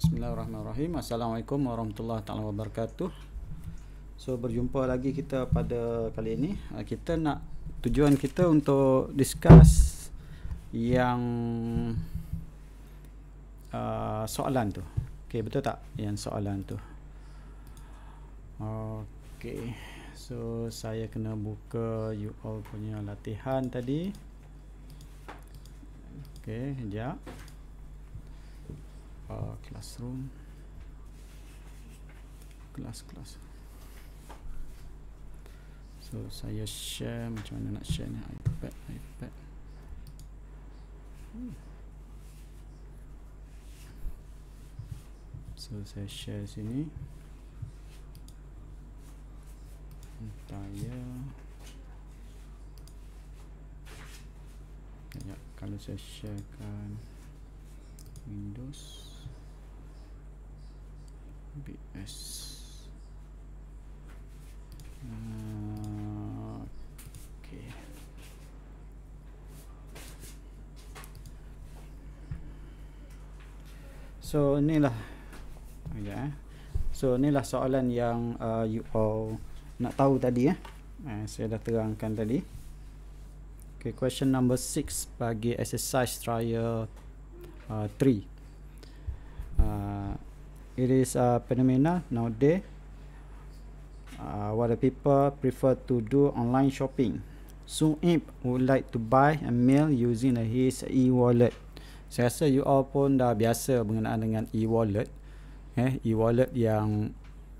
Bismillahirrahmanirrahim. Assalamualaikum warahmatullahi taala wabarakatuh. So berjumpa lagi kita pada kali ini. Uh, kita nak tujuan kita untuk discuss yang uh, soalan tu. Okey, betul tak yang soalan tu? Okey. So saya kena buka you all punya latihan tadi. Okey, jap uh, classroom class class so saya share macam mana nak share ni ipad ipad hmm. so saya share sini entire ya, kalau saya sharekan Windows BS So inilah ya. Yeah. So inilah soalan yang uh, you all nak tahu tadi ya. Eh. saya dah terangkan tadi. Okay, question number six bagi exercise trial 3. Uh, uh, it is a phenomena nowadays uh, what the people prefer to do online shopping so if would like to buy a mail using a his e-wallet saya rasa you all pun dah biasa berkenaan dengan e-wallet eh e-wallet yang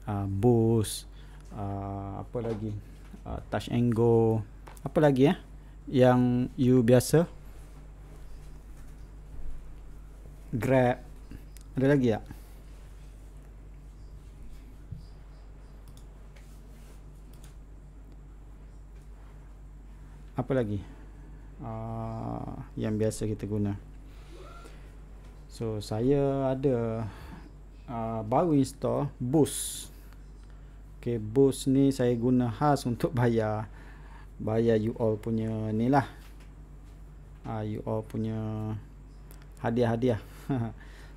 uh, boost uh, apa lagi uh, touch and go apa lagi eh yang you biasa grab ada lagi tak ya? apa lagi uh, yang biasa kita guna so saya ada uh, baru install bus. ok boost ni saya guna khas untuk bayar bayar you all punya ni lah uh, you all punya hadiah-hadiah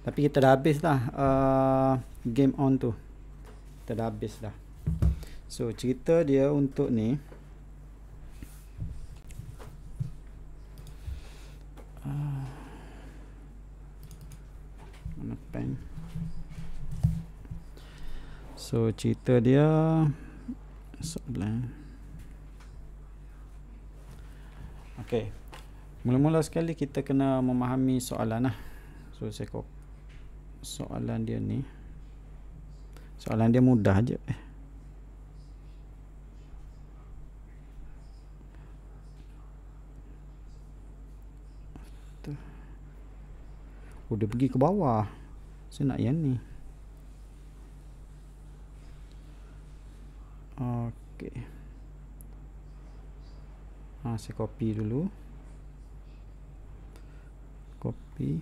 tapi kita dah habis lah uh, game on tu kita dah habis dah so cerita dia untuk ni So cerita dia soalan. Okay, Mula-mula sekali kita kena memahami soalan lah. So saya kok soalan dia ni. Soalan dia mudah aje. Eh. Oh, dia pergi ke bawah. Saya nak yang ni. Okey. Ha, saya copy dulu. Copy.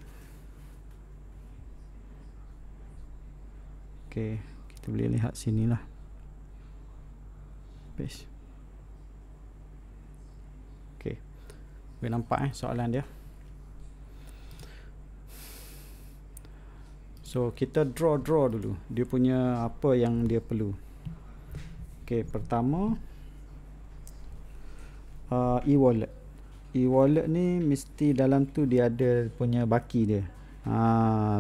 Okey, kita boleh lihat sinilah. Paste. Okey. Boleh nampak eh soalan dia. So kita draw draw dulu dia punya apa yang dia perlu. Okey, pertama uh, e-wallet. E-wallet ni mesti dalam tu dia ada punya baki dia. Uh,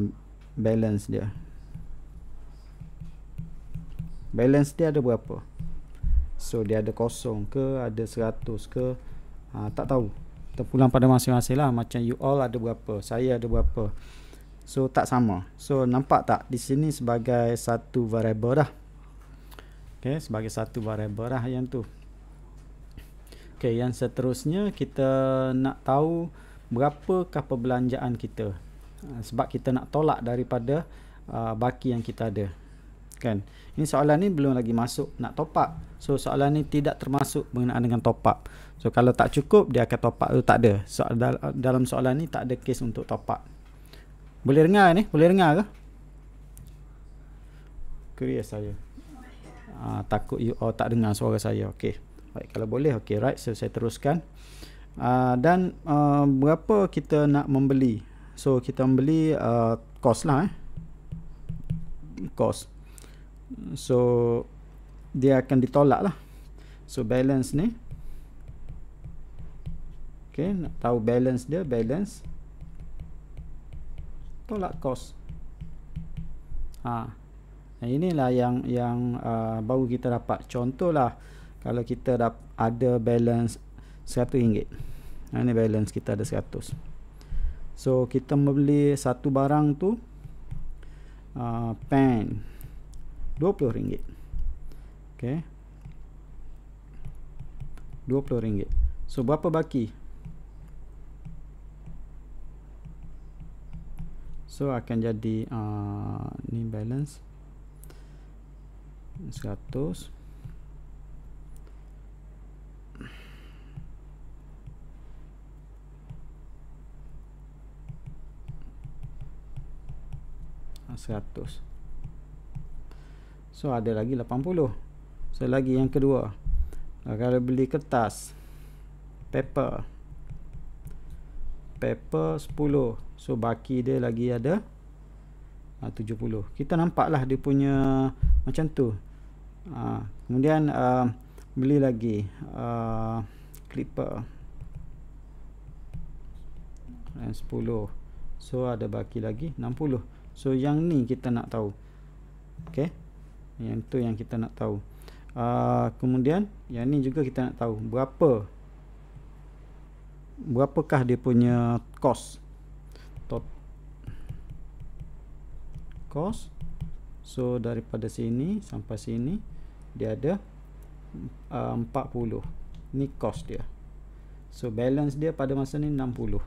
balance dia. Balance dia ada berapa? So dia ada kosong ke, ada 100 ke? Uh, tak tahu. Terpulang pada masing-masing lah macam you all ada berapa, saya ada berapa. So tak sama. So nampak tak di sini sebagai satu variable dah okay, sebagai satu variable lah yang tu okay, yang seterusnya kita nak tahu berapa berapakah perbelanjaan kita ah, sebab kita nak tolak daripada uh, baki yang kita ada kan ini soalan ni belum lagi masuk nak top up so soalan ni tidak termasuk mengenai dengan top up so kalau tak cukup dia akan top up tu tak ada so, dalam soalan ni tak ada case untuk top up boleh dengar ni boleh dengar ke clear saya uh, takut you all oh, tak dengar suara saya okey baik kalau boleh okey right so saya teruskan uh, dan uh, berapa kita nak membeli so kita membeli uh, cost lah eh cost so dia akan ditolak lah so balance ni okey nak tahu balance dia balance tolak cost ha inilah yang yang uh, baru kita dapat contohlah kalau kita dah ada balance RM100 ini balance kita ada seratus. so kita membeli satu barang tu uh, pen ringgit. Okay, dua puluh ringgit. so berapa baki so akan jadi uh, ni balance 100 100 ah, so ada lagi 80 so lagi yang kedua kalau beli kertas paper paper 10 so baki dia lagi ada 70 ah, kita nampaklah dia punya macam tu Ha, kemudian uh, beli lagi uh, clipper dan 10 so ada baki lagi 60 so yang ni kita nak tahu ok yang tu yang kita nak tahu uh, kemudian yang ni juga kita nak tahu berapa berapakah dia punya cost Top. cost so daripada sini sampai sini dia ada uh, 40 ni kos dia so balance dia pada masa ni 60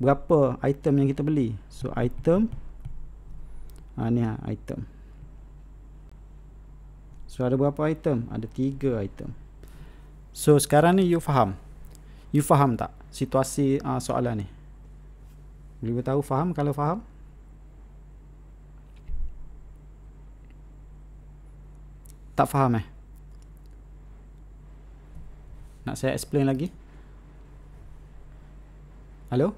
berapa item yang kita beli so item ha, ni ha, item so ada berapa item ada 3 item so sekarang ni you faham you faham tak situasi uh, soalan ni boleh tahu faham kalau faham tak faham eh nak saya explain lagi hello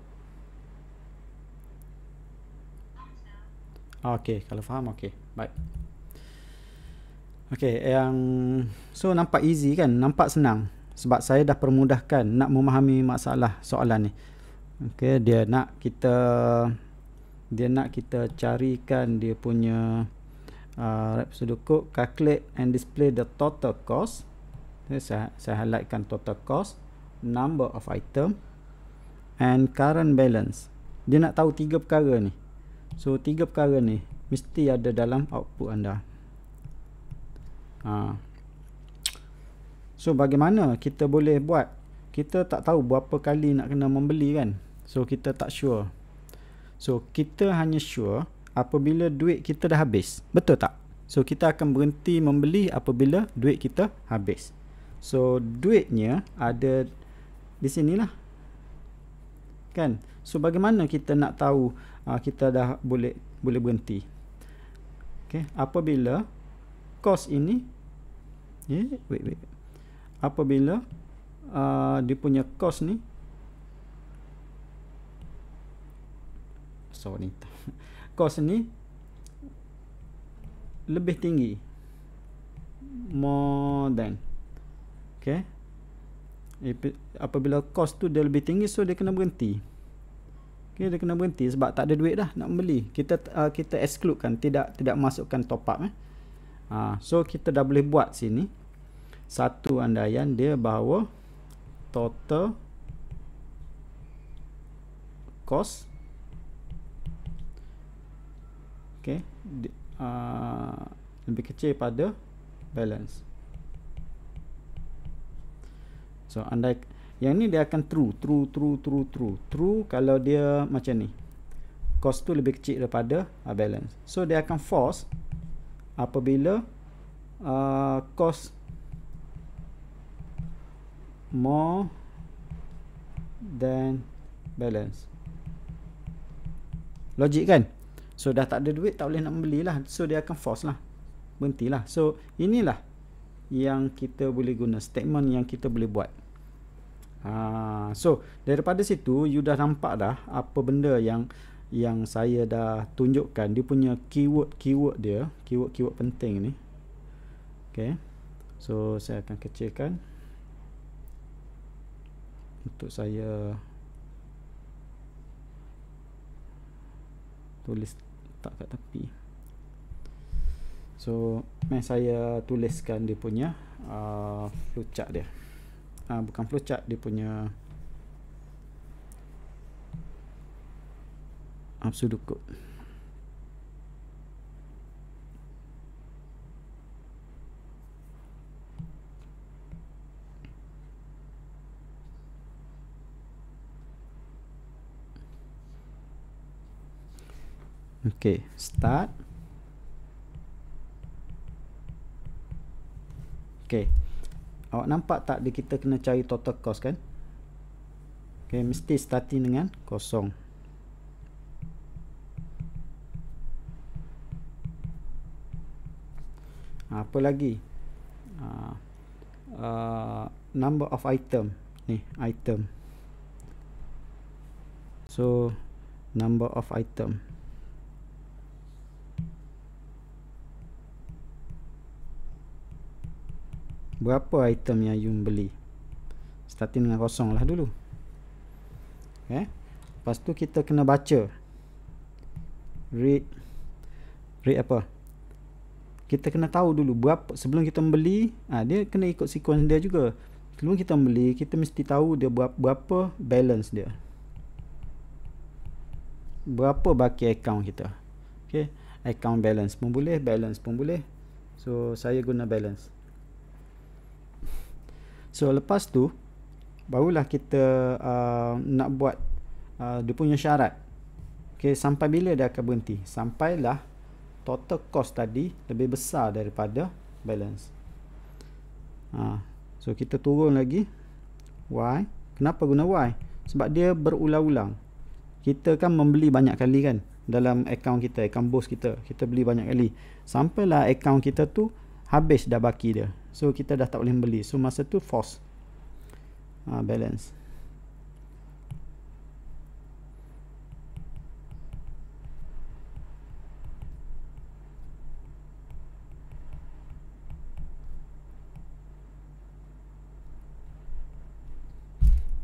Okay, kalau faham okay. Baik. Okay, yang so nampak easy kan? Nampak senang. Sebab saya dah permudahkan nak memahami masalah soalan ni. Okay, dia nak kita dia nak kita carikan dia punya Ah, rep sudokok calculate and display the total cost so, saya saya highlightkan total cost number of item and current balance dia nak tahu tiga perkara ni so tiga perkara ni mesti ada dalam output anda ha. so bagaimana kita boleh buat kita tak tahu berapa kali nak kena membeli kan so kita tak sure so kita hanya sure apabila duit kita dah habis. Betul tak? So kita akan berhenti membeli apabila duit kita habis. So duitnya ada di sini lah, Kan? So bagaimana kita nak tahu uh, kita dah boleh boleh berhenti? Okay, apabila kos ini yeah, wait wait. Apabila uh, dia punya kos ni tak? cost ni lebih tinggi more than okey apabila cost tu dia lebih tinggi so dia kena berhenti okey dia kena berhenti sebab tak ada duit dah nak beli kita uh, kita exclude kan tidak tidak masukkan top up eh uh, so kita dah boleh buat sini satu andaian dia bahawa total cost okay, di, uh, lebih kecil pada balance so andai yang ni dia akan true true true true true true kalau dia macam ni cost tu lebih kecil daripada uh, balance so dia akan false apabila uh, cost more than balance logik kan So dah tak ada duit tak boleh nak membelilah. So dia akan force lah. Berhentilah. So inilah yang kita boleh guna statement yang kita boleh buat. Ha, so daripada situ you dah nampak dah apa benda yang yang saya dah tunjukkan dia punya keyword-keyword dia, keyword-keyword penting ni. Okay. So saya akan kecilkan untuk saya tulis letak kat tepi so mai saya tuliskan dia punya uh, flowchart dia uh, bukan flowchart dia punya absolute code Okay, start. Okay, awak nampak tak dia kita kena cari total cost kan? Okay, mesti starting dengan kosong. Ah, apa lagi? Uh, uh, number of item. Ni, item. So, number of item. berapa item yang you beli starting dengan kosong lah dulu ok eh? lepas tu kita kena baca read read apa kita kena tahu dulu berapa sebelum kita membeli ha, dia kena ikut sequence dia juga sebelum kita membeli kita mesti tahu dia berapa berapa balance dia berapa baki account kita ok account balance pun boleh balance pun boleh so saya guna balance So lepas tu barulah kita uh, nak buat uh, dia punya syarat. okay sampai bila dia akan berhenti? Sampailah total cost tadi lebih besar daripada balance. Ha. So kita turun lagi Y. Kenapa guna Y? Sebab dia berulang-ulang. Kita kan membeli banyak kali kan dalam account kita, account bos kita. Kita beli banyak kali. Sampailah account kita tu habis dah baki dia so kita dah tak boleh beli so masa tu false ha, ah, balance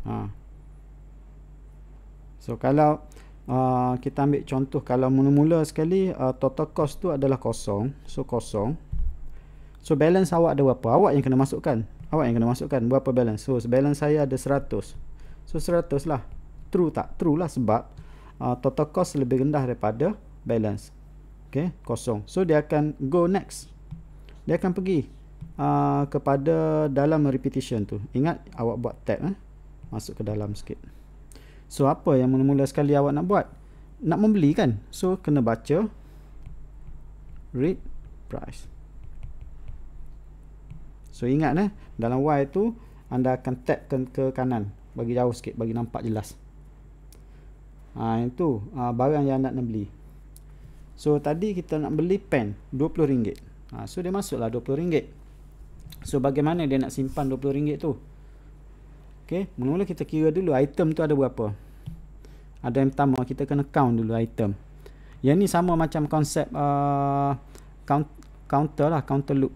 ah. so kalau Uh, kita ambil contoh kalau mula-mula sekali uh, total cost tu adalah kosong so kosong So balance awak ada berapa? Awak yang kena masukkan. Awak yang kena masukkan berapa balance. So balance saya ada 100. So 100 lah. True tak? True lah sebab uh, total cost lebih rendah daripada balance. Okay, kosong. So dia akan go next. Dia akan pergi uh, kepada dalam repetition tu. Ingat awak buat tab. Eh? Masuk ke dalam sikit. So apa yang mula-mula sekali awak nak buat? Nak membeli kan? So kena baca read price. So ingat eh dalam Y tu anda akan tap ke, ke kanan bagi jauh sikit bagi nampak jelas. Ha yang tu ha, barang yang anda nak beli. So tadi kita nak beli pen RM20. Ha so dia masuklah RM20. So bagaimana dia nak simpan RM20 tu? Okey, mula-mula kita kira dulu item tu ada berapa. Ada yang pertama kita kena count dulu item. Yang ni sama macam konsep uh, count, counter lah, counter loop.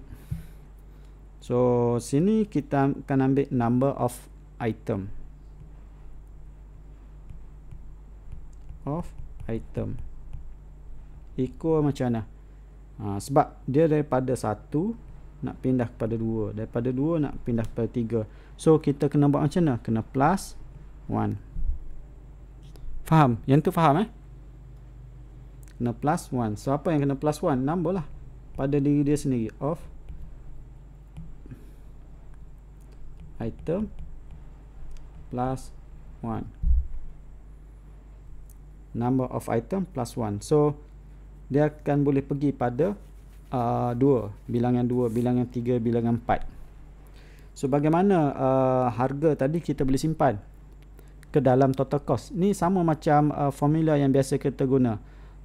So sini kita akan ambil number of item of item equal macam mana ha, sebab dia daripada satu nak pindah kepada 2 daripada dua nak pindah kepada tiga. so kita kena buat macam mana kena plus one. faham yang tu faham eh kena plus one. so apa yang kena plus one? number lah pada diri dia sendiri of 1 item plus 1 number of item plus 1 so dia akan boleh pergi pada uh, 2 bilangan 2 bilangan 3 bilangan 4 so bagaimana uh, harga tadi kita boleh simpan ke dalam total cost ni sama macam uh, formula yang biasa kita guna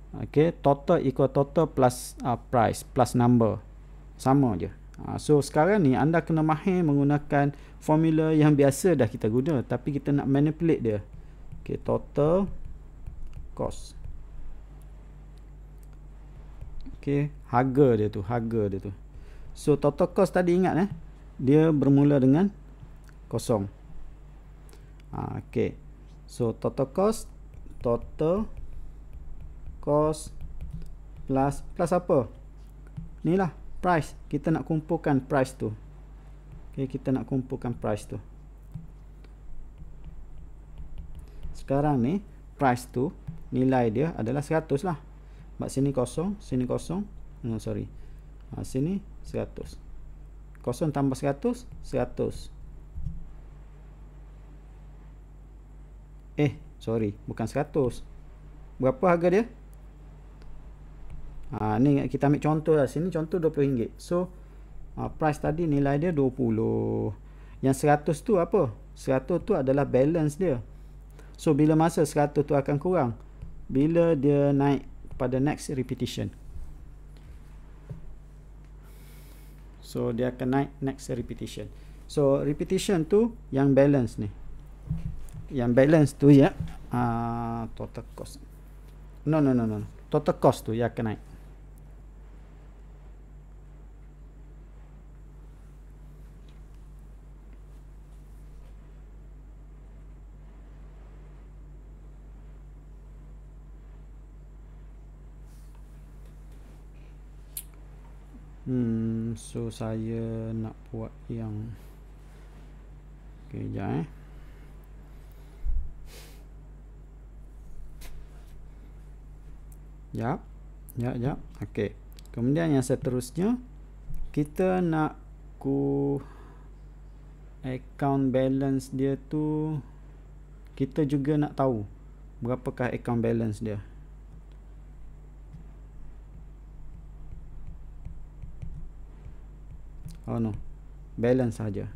Okay, total equal total plus uh, price plus number sama je uh, so sekarang ni anda kena mahir menggunakan formula yang biasa dah kita guna tapi kita nak manipulate dia okay, total cost okay, harga dia tu harga dia tu so total cost tadi ingat eh dia bermula dengan kosong ha, okay. so total cost total cost plus plus apa inilah price kita nak kumpulkan price tu okay, kita nak kumpulkan price tu sekarang ni price tu nilai dia adalah 100 lah sebab sini kosong sini kosong no, sorry ha, sini 100 kosong tambah 100 100 eh sorry bukan 100 berapa harga dia ha, ni kita ambil contoh lah sini contoh RM20 so Ha, price tadi nilai dia 20 yang 100 tu apa 100 tu adalah balance dia so bila masa 100 tu akan kurang bila dia naik pada next repetition so dia akan naik next repetition so repetition tu yang balance ni yang balance tu ya uh, total cost no no no no total cost tu yang akan naik so saya nak buat yang ok sekejap eh sekejap sekejap sekejap ok kemudian yang seterusnya kita nak ku account balance dia tu kita juga nak tahu berapakah account balance dia oh no balance saja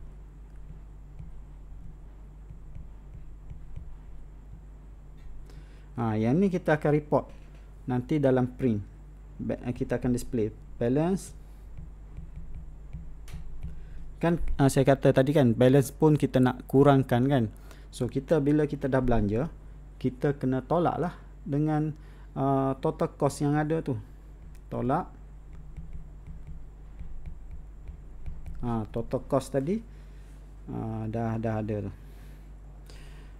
ha, yang ni kita akan report nanti dalam print ba eh, kita akan display balance kan uh, saya kata tadi kan balance pun kita nak kurangkan kan so kita bila kita dah belanja kita kena tolak lah dengan uh, total cost yang ada tu tolak ha, total cost tadi ha, dah dah ada tu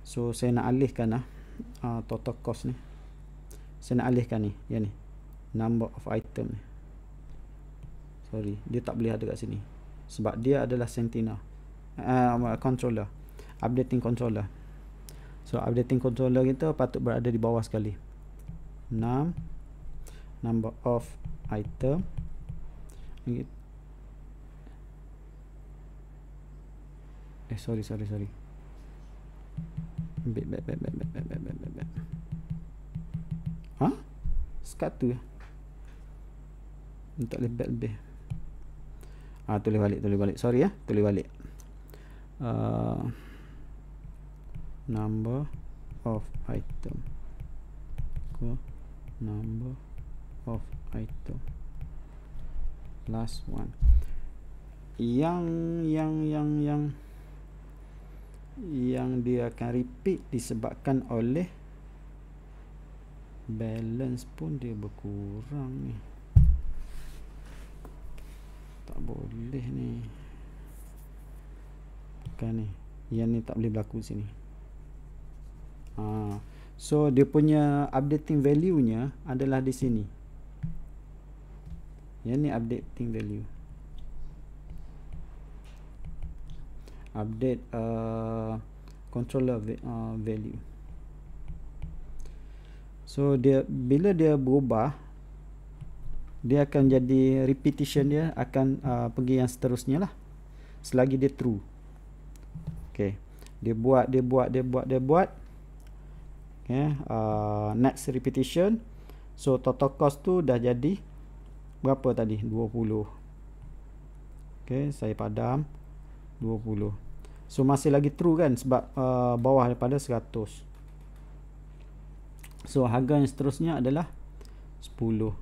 so saya nak alihkan lah ha, total cost ni saya nak alihkan ni yang ni number of item ni sorry dia tak boleh ada kat sini sebab dia adalah sentinel uh, controller updating controller so updating controller kita patut berada di bawah sekali 6 number of item Eh sorry sorry sorry Bet bet bet bet bet bet bet bet bet Ha? Skat tu hmm, Tak boleh bet lebih Ah tulis balik tulis balik Sorry ya tulis balik uh, Number of item Go Number of item Last one yang yang yang, yang yang dia akan repeat disebabkan oleh balance pun dia berkurang ni tak boleh ni kan ni yang ni tak boleh berlaku sini ha. so dia punya updating value nya adalah di sini yang ni updating value update uh, controller va uh, value so dia bila dia berubah dia akan jadi repetition dia akan uh, pergi yang seterusnya lah selagi dia true okay. dia buat dia buat dia buat dia buat okay. uh, next repetition so total cost tu dah jadi berapa tadi 20 ok saya padam 20 so masih lagi true kan sebab uh, bawah daripada 100 so harga yang seterusnya adalah 10 10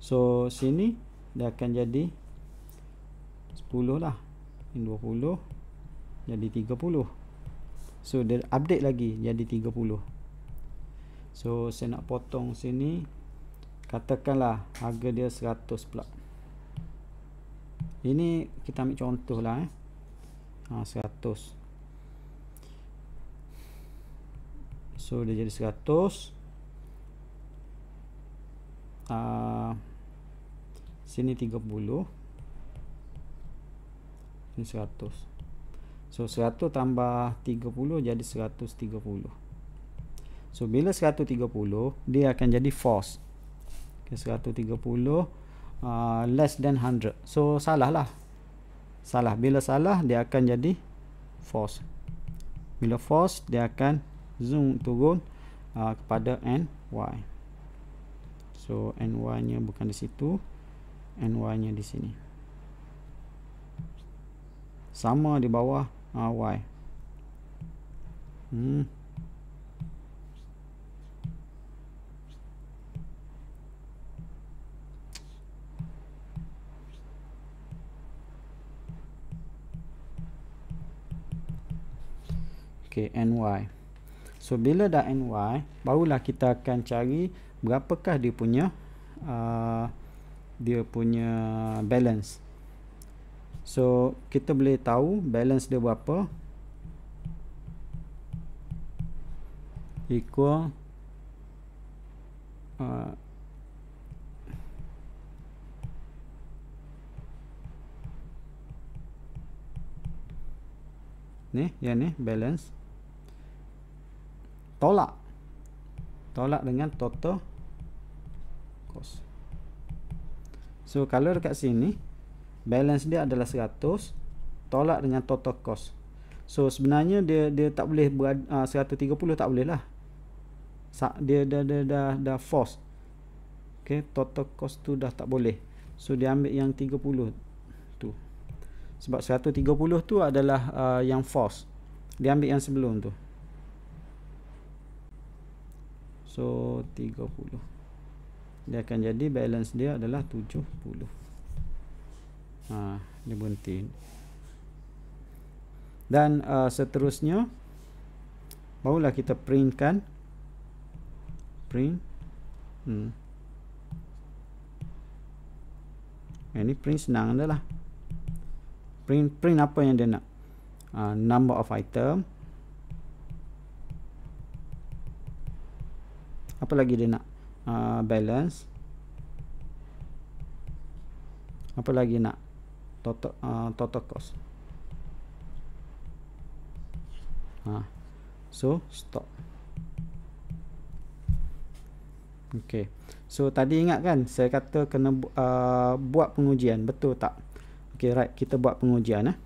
so sini dia akan jadi 10 lah In 20 jadi 30 so dia update lagi jadi 30 so saya nak potong sini katakanlah harga dia 100 pula ini kita ambil contoh lah eh. ha, 100 so dia jadi 100 uh, ha, sini 30 ini 100 so 100 tambah 30 jadi 130 so bila 130 dia akan jadi false okay, 130 uh, less than 100 so salah lah salah bila salah dia akan jadi false bila false dia akan zoom turun uh, kepada y. so n y nya bukan di situ n y nya di sini sama di bawah uh, y hmm okay, ny so bila dah ny barulah kita akan cari berapakah dia punya uh, dia punya balance so kita boleh tahu balance dia berapa equal uh, ni yang ni balance tolak tolak dengan total cost so kalau dekat sini balance dia adalah 100 tolak dengan total cost so sebenarnya dia dia tak boleh buat uh, 130 tak boleh lah dia dah dah dah dah force okay, total cost tu dah tak boleh so dia ambil yang 30 tu sebab 130 tu adalah uh, yang false. dia ambil yang sebelum tu so 30 dia akan jadi balance dia adalah 70 ha, dia berhenti dan uh, seterusnya barulah kita printkan print hmm. ini eh, print senang adalah print print apa yang dia nak uh, number of item apa lagi dia nak uh, balance apa lagi nak total, uh, total cost ha. so stop ok so tadi ingat kan saya kata kena bu uh, buat pengujian betul tak ok right kita buat pengujian eh.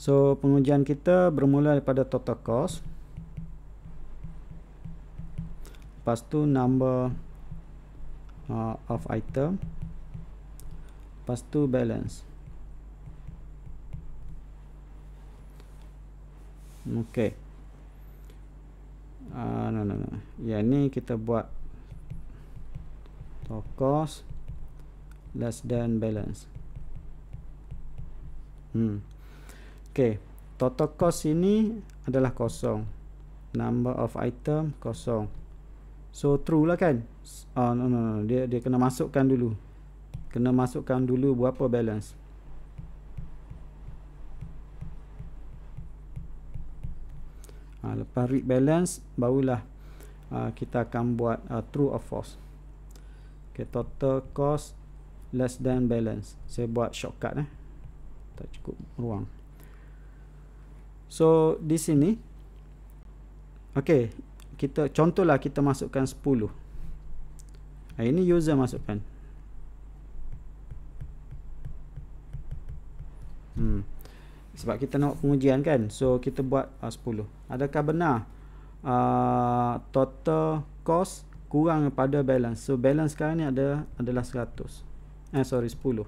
so pengujian kita bermula daripada total cost lepas tu number uh, of item lepas tu balance Okay, uh, no, no, no. yang ni kita buat to cost less than balance hmm. okay, total cost ini adalah kosong number of item kosong So true lah kan uh, no, no, no. Dia dia kena masukkan dulu Kena masukkan dulu berapa balance uh, Lepas read balance Barulah uh, kita akan buat uh, True or false okay, Total cost Less than balance Saya buat shortcut eh. Tak cukup ruang So di sini Okay kita contohlah kita masukkan 10 ini user masukkan hmm. sebab kita nak pengujian kan so kita buat ah, uh, 10 adakah benar uh, total cost kurang daripada balance so balance sekarang ni ada adalah 100 eh sorry 10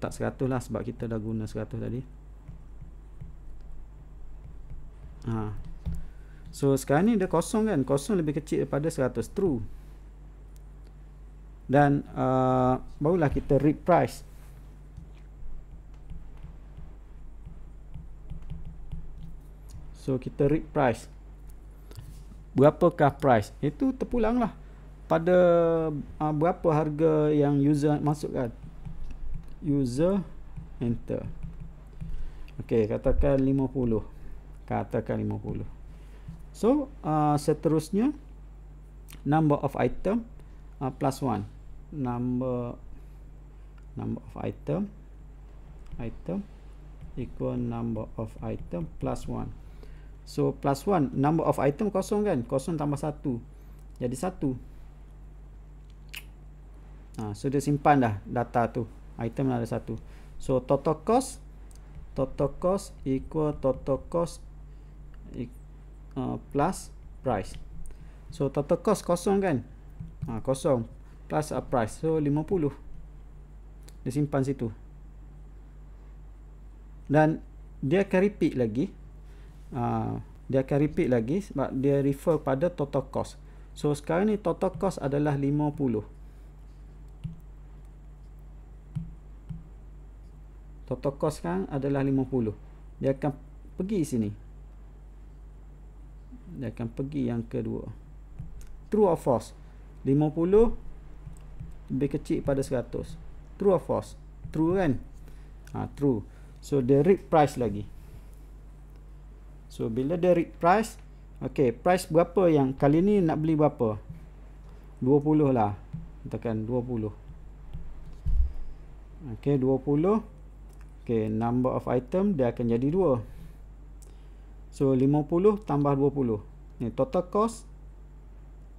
tak seratus lah sebab kita dah guna seratus tadi Ha, So sekarang ni dia kosong kan Kosong lebih kecil daripada 100 True Dan uh, Barulah kita read price So kita read price Berapakah price Itu terpulang lah Pada uh, Berapa harga yang user masukkan User Enter Okay katakan 50 Katakan 50 So uh, seterusnya number of item uh, plus one number number of item item equal number of item plus one So plus one number of item kosong kan kosong tambah satu jadi 1. sudah so simpan dah data tu. Item ada satu So total cost total cost equal total cost Ah, plus price. So total cost kosong kan? Ha, kosong plus a price. So 50. Dia simpan situ. Dan dia akan repeat lagi. Uh, dia akan repeat lagi sebab dia refer pada total cost. So sekarang ni total cost adalah 50. Total cost kan adalah 50. Dia akan pergi sini dia akan pergi yang kedua true or false 50 lebih kecil pada 100 true or false true kan ha, true so the read price lagi so bila the read price ok price berapa yang kali ni nak beli berapa 20 lah katakan 20 ok 20 Okay, number of item dia akan jadi 2 so 50 tambah 20 ni total cost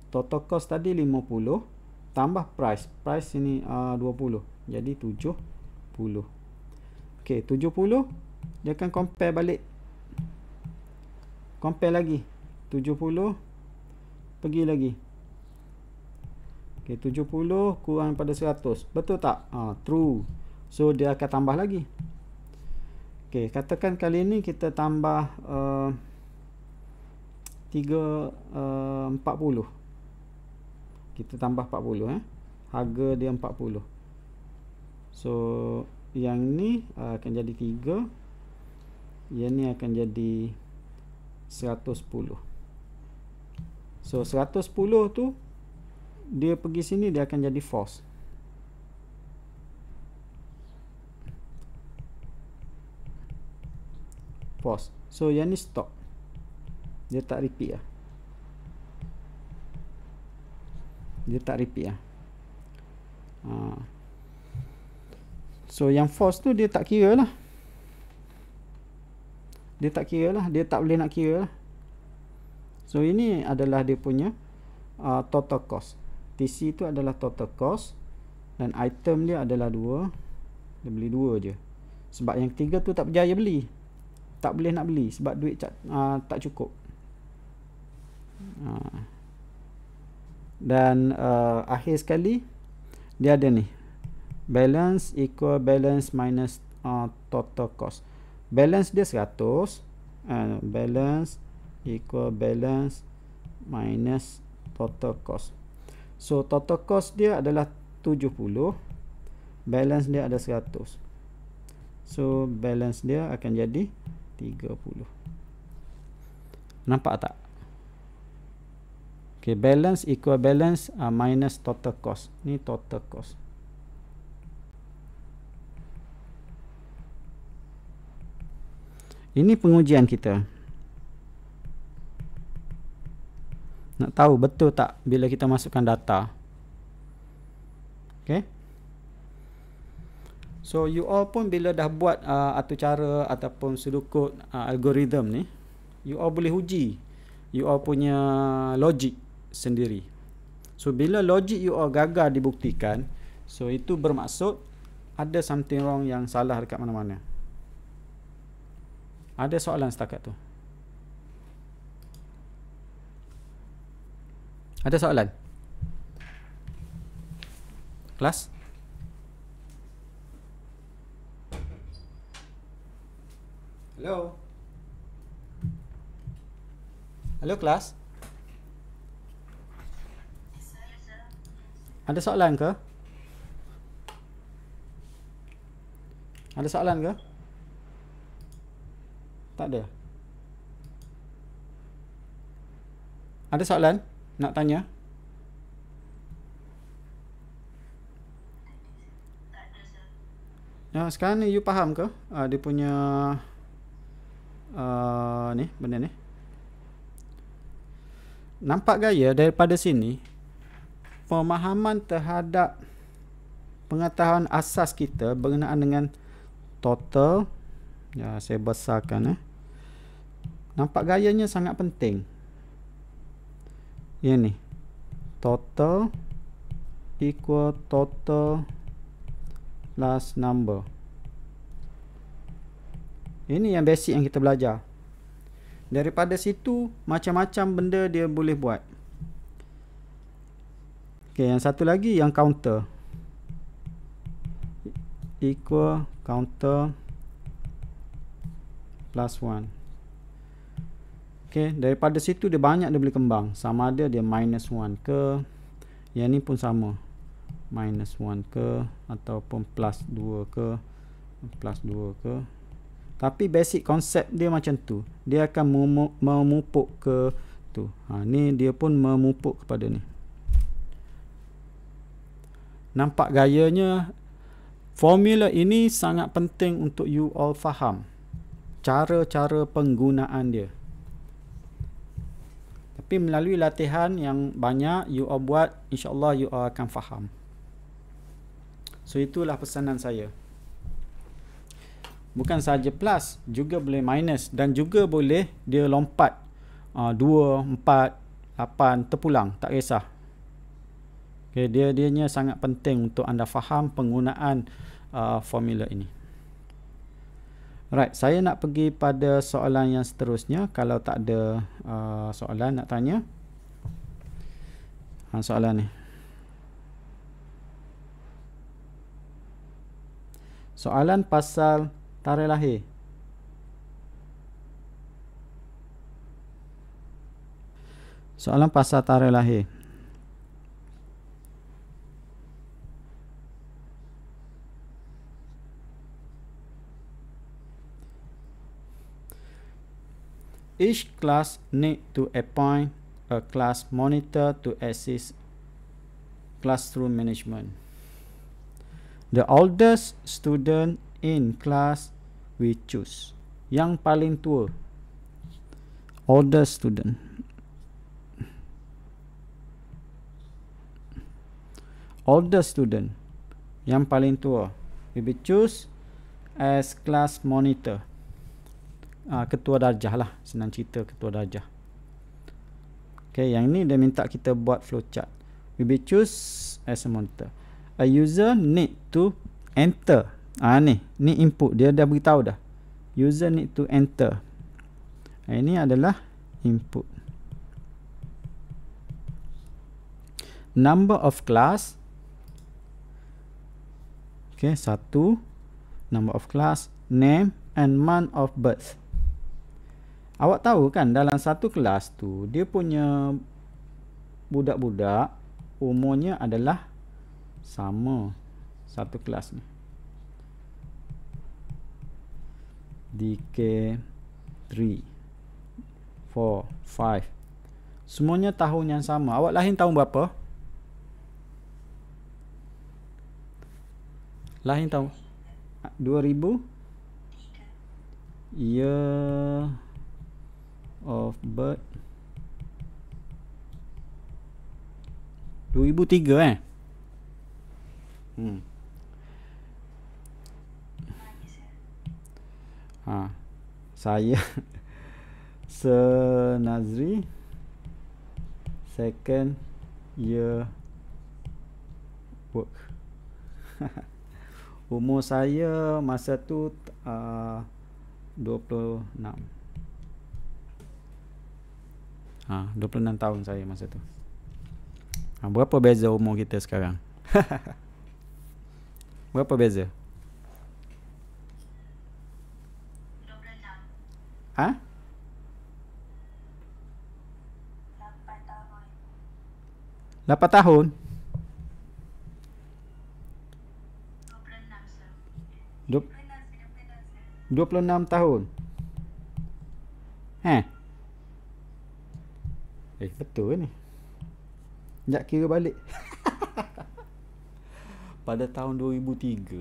total cost tadi 50 tambah price price sini uh, 20 jadi 70 okey 70 dia akan compare balik compare lagi 70 pergi lagi okey 70 kurang pada 100 betul tak uh, true so dia akan tambah lagi okey katakan kali ni kita tambah uh, Eh, uh, 40 kita tambah 40 eh harga dia 40 so yang ni uh, akan jadi 3 yang ni akan jadi 110 so 110 tu dia pergi sini dia akan jadi false false so yang ni stop dia tak repeat lah. dia tak repeat lah. ha. so yang force tu dia tak kira lah dia tak kira lah dia tak boleh nak kira lah so ini adalah dia punya uh, total cost TC tu adalah total cost dan item dia adalah dua. dia beli dua je sebab yang tiga tu tak berjaya beli tak boleh nak beli sebab duit uh, tak cukup Hmm. dan uh, akhir sekali dia ada ni balance equal balance minus uh, total cost balance dia 100 and balance equal balance minus total cost so total cost dia adalah 70 balance dia ada 100 so balance dia akan jadi 30 nampak tak Okay, balance equal balance uh, minus total cost. Ni total cost. Ini pengujian kita. Nak tahu betul tak bila kita masukkan data. Okay. So, you all pun bila dah buat uh, atau cara ataupun sudukut uh, algorithm ni, you all boleh uji you all punya logik sendiri. So bila logik you all gagal dibuktikan, so itu bermaksud ada something wrong yang salah dekat mana-mana. Ada soalan setakat tu? Ada soalan? Kelas? Hello? Hello kelas? Hello Ada soalan ke? Ada soalan ke? Tak ada. Ada soalan nak tanya? Ya, sekarang ni you faham ke? Uh, dia punya uh, ni benda ni. Nampak gaya daripada sini pemahaman terhadap pengetahuan asas kita berkenaan dengan total ya saya besarkan eh. nampak gayanya sangat penting ya ni total equal total last number ini yang basic yang kita belajar daripada situ macam-macam benda dia boleh buat Okay, yang satu lagi yang counter. equal counter plus one. Okay, daripada situ dia banyak dia boleh kembang. Sama ada dia minus one ke yang ni pun sama. minus one ke ataupun plus dua ke plus dua ke. Tapi basic konsep dia macam tu. Dia akan memupuk ke tu. Ha ni dia pun memupuk kepada ni nampak gayanya formula ini sangat penting untuk you all faham cara-cara penggunaan dia tapi melalui latihan yang banyak you all buat insyaallah you all akan faham so itulah pesanan saya bukan sahaja plus juga boleh minus dan juga boleh dia lompat 2 4 8 terpulang tak kisah Okay, dia dianya sangat penting untuk anda faham penggunaan uh, formula ini. Right, saya nak pergi pada soalan yang seterusnya. Kalau tak ada uh, soalan nak tanya. Ha, soalan ni. Soalan pasal tarikh lahir. Soalan pasal tarikh lahir. each class need to appoint a class monitor to assist classroom management. The oldest student in class we choose. Yang paling tua. Oldest student. Oldest student. Yang paling tua. We choose as class monitor uh, ketua darjah lah senang cerita ketua darjah Okay, yang ini dia minta kita buat flowchart we will choose as a monitor a user need to enter ah ni ni input dia dah beritahu dah user need to enter ah, ini adalah input number of class okey satu number of class name and month of birth Awak tahu kan dalam satu kelas tu dia punya budak-budak umurnya adalah sama satu kelas ni. DK 3 4 5 Semuanya tahun yang sama. Awak lahir tahun berapa? Lahir tahun 2000 Ya yeah of birth 2003 eh hmm. ha. saya Sir Nazri second year work umur saya masa tu uh, 26 Ha, 26 tahun saya masa tu. Ha, berapa beza umur kita sekarang? berapa beza? 26. Ha? 8 tahun. 8 tahun? 26 tahun. Eh? Ha? Eh betul ke ni? Sekejap kira balik Pada tahun 2003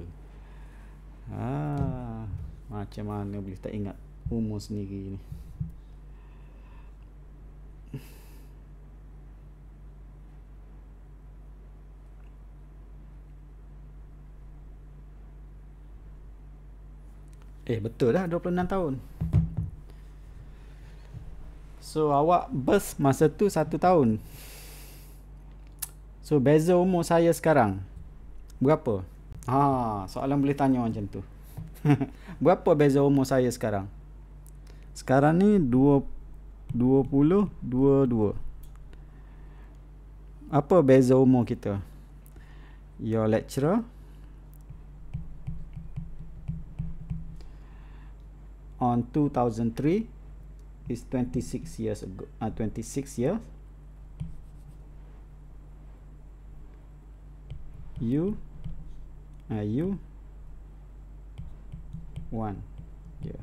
ha, Macam mana boleh tak ingat umur sendiri ni Eh betul lah 26 tahun So awak burst masa tu satu tahun So beza umur saya sekarang Berapa? Ha, soalan boleh tanya macam tu Berapa beza umur saya sekarang? Sekarang ni 20 22 Apa beza umur kita? Your lecturer On 2003 Is 26 years ago uh, 26 years u uh, u 1 yeah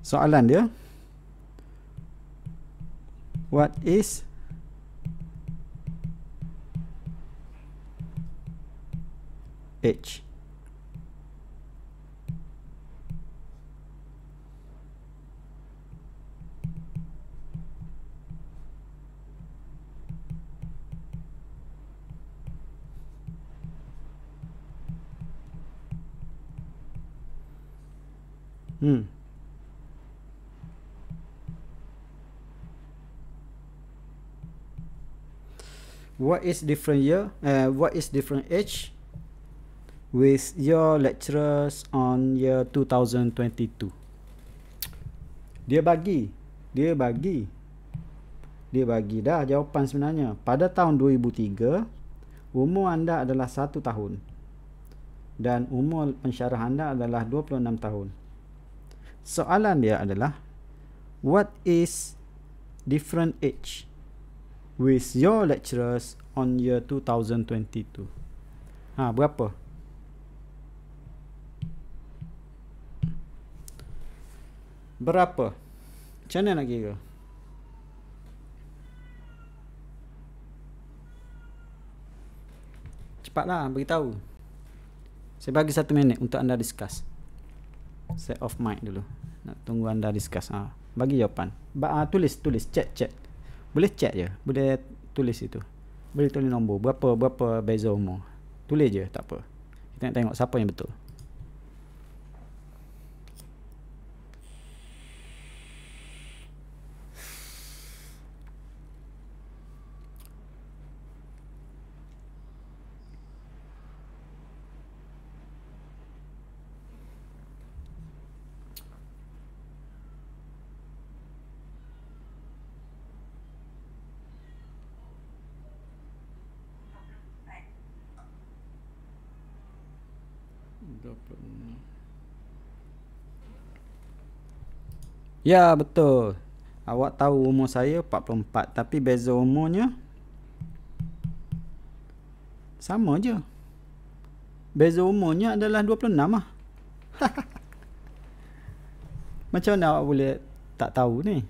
soalan dia what is h? what is different year uh, what is different age with your lecturers on year 2022 dia bagi dia bagi dia bagi dah jawapan sebenarnya pada tahun 2003 umur anda adalah 1 tahun dan umur pensyarah anda adalah 26 tahun soalan dia adalah what is different age with your lecturers on year 2022? Ha, berapa? Berapa? Macam mana nak kira? Cepatlah beritahu. Saya bagi satu minit untuk anda discuss. Set off mic dulu. Nak tunggu anda discuss. Ha. Bagi jawapan. Ba- ah, tulis, tulis. Chat, chat. Boleh chat je Boleh tulis itu, Boleh tulis nombor Berapa berapa beza umur Tulis je tak apa Kita nak tengok siapa yang betul Ya betul Awak tahu umur saya 44 Tapi beza umurnya Sama je Beza umurnya adalah 26 ah. lah Macam mana awak boleh tak tahu ni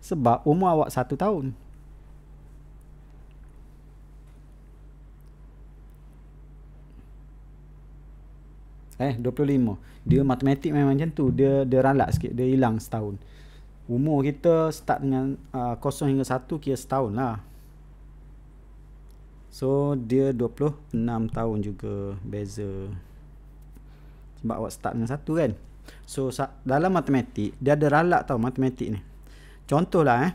Sebab umur awak 1 tahun eh 25 dia matematik memang macam tu dia dia ralat sikit dia hilang setahun umur kita start dengan uh, kosong hingga satu kira setahun lah so dia 26 tahun juga beza sebab awak start dengan satu kan so dalam matematik dia ada ralat tau matematik ni contoh lah eh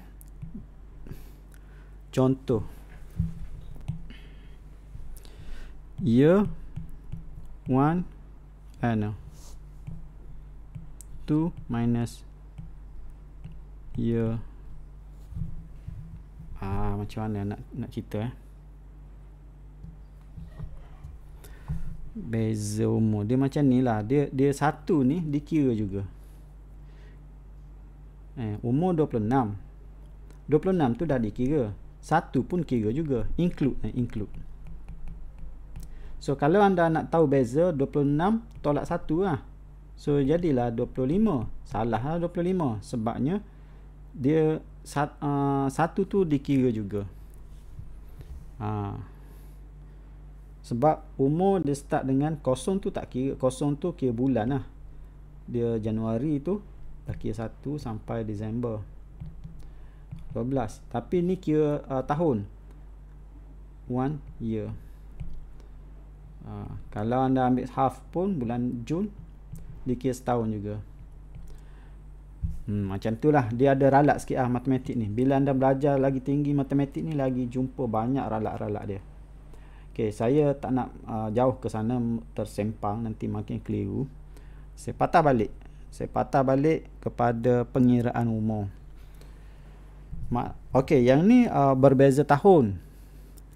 contoh Year 1 uh, no 2 minus year ah macam mana nak nak cerita eh beza umur dia macam ni lah dia dia satu ni dikira juga eh umur 26 26 tu dah dikira satu pun kira juga include eh, include So kalau anda nak tahu beza 26 tolak 1 lah. So jadilah 25. Salah lah 25 sebabnya dia sat, uh, satu tu dikira juga. Ha. Sebab umur dia start dengan kosong tu tak kira. Kosong tu kira bulan lah. Dia Januari tu dah kira 1 sampai Disember. 12. Tapi ni kira uh, tahun. One year. Ha, kalau anda ambil half pun bulan Jun dikira setahun juga hmm, macam tu lah dia ada ralat sikit lah matematik ni bila anda belajar lagi tinggi matematik ni lagi jumpa banyak ralat-ralat dia ok saya tak nak uh, jauh ke sana tersempang nanti makin keliru saya patah balik saya patah balik kepada pengiraan umur Ma- yang ni uh, berbeza tahun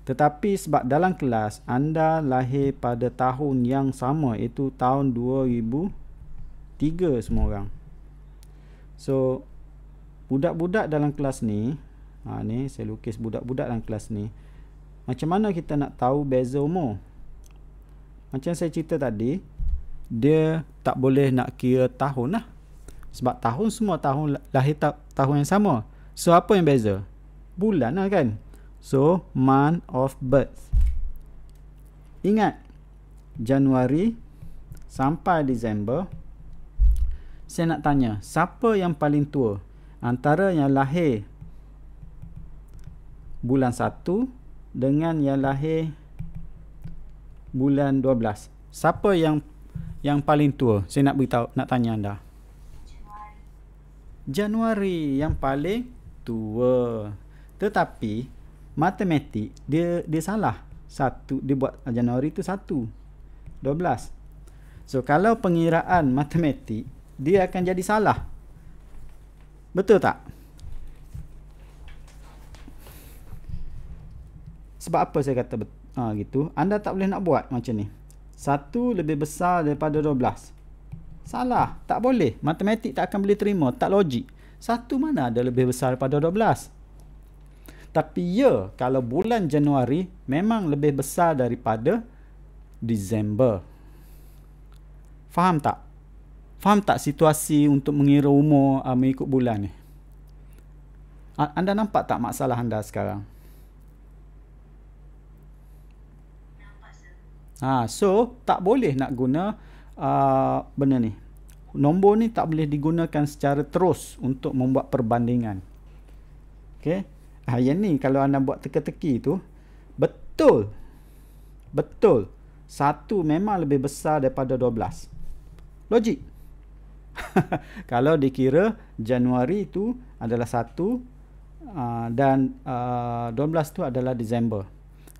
tetapi sebab dalam kelas anda lahir pada tahun yang sama iaitu tahun 2003 semua orang. So budak-budak dalam kelas ni, ha ni saya lukis budak-budak dalam kelas ni. Macam mana kita nak tahu beza umur? Macam saya cerita tadi, dia tak boleh nak kira tahun lah. Sebab tahun semua tahun lahir ta- tahun yang sama. So apa yang beza? Bulan lah kan? So, month of birth. Ingat, Januari sampai Disember, saya nak tanya, siapa yang paling tua? Antara yang lahir bulan 1 dengan yang lahir bulan 12. Siapa yang yang paling tua? Saya nak beritahu, nak tanya anda. Januari. Januari yang paling tua. Tetapi, matematik dia dia salah satu dia buat januari tu satu 12 so kalau pengiraan matematik dia akan jadi salah betul tak sebab apa saya kata ha, gitu anda tak boleh nak buat macam ni satu lebih besar daripada 12 salah tak boleh matematik tak akan boleh terima tak logik satu mana ada lebih besar daripada 12 tapi ya, kalau bulan Januari memang lebih besar daripada Disember. Faham tak? Faham tak situasi untuk mengira umur uh, mengikut bulan ni? Anda nampak tak masalah anda sekarang? Ha, so, tak boleh nak guna uh, benda ni. Nombor ni tak boleh digunakan secara terus untuk membuat perbandingan. Okay? Ha, yang ni kalau anda buat teka-teki tu Betul Betul Satu memang lebih besar daripada 12 Logik Kalau dikira Januari tu adalah satu uh, Dan uh, ah, 12 tu adalah Disember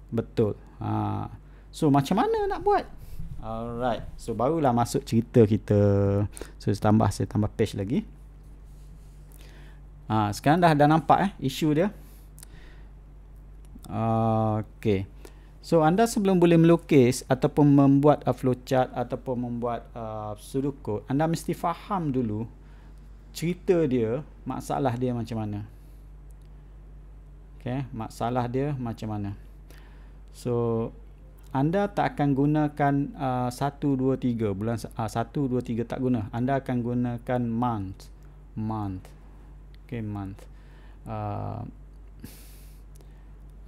Betul uh, So macam mana nak buat Alright So barulah masuk cerita kita So saya tambah, saya tambah page lagi uh, Sekarang dah, dah nampak eh Isu dia Okey. So anda sebelum boleh melukis ataupun membuat uh, flowchart ataupun membuat uh, sudoku, anda mesti faham dulu cerita dia, masalah dia macam mana. Okey, masalah dia macam mana. So anda tak akan gunakan uh, 1 2 3 bulan uh, 1 2 3 tak guna. Anda akan gunakan month. Month. Okey, month. Uh,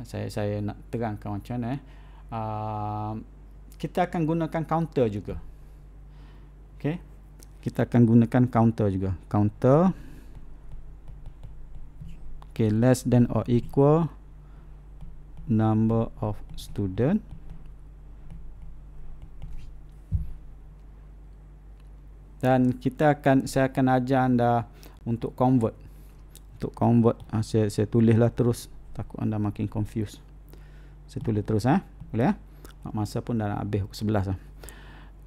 saya saya nak terangkan macam mana eh. uh, kita akan gunakan counter juga okey kita akan gunakan counter juga counter okey less than or equal number of student dan kita akan saya akan ajar anda untuk convert untuk convert ah, saya saya tulislah terus takut anda makin confused saya tulis terus eh boleh eh masa pun dah nak habis pukul 11 lah eh.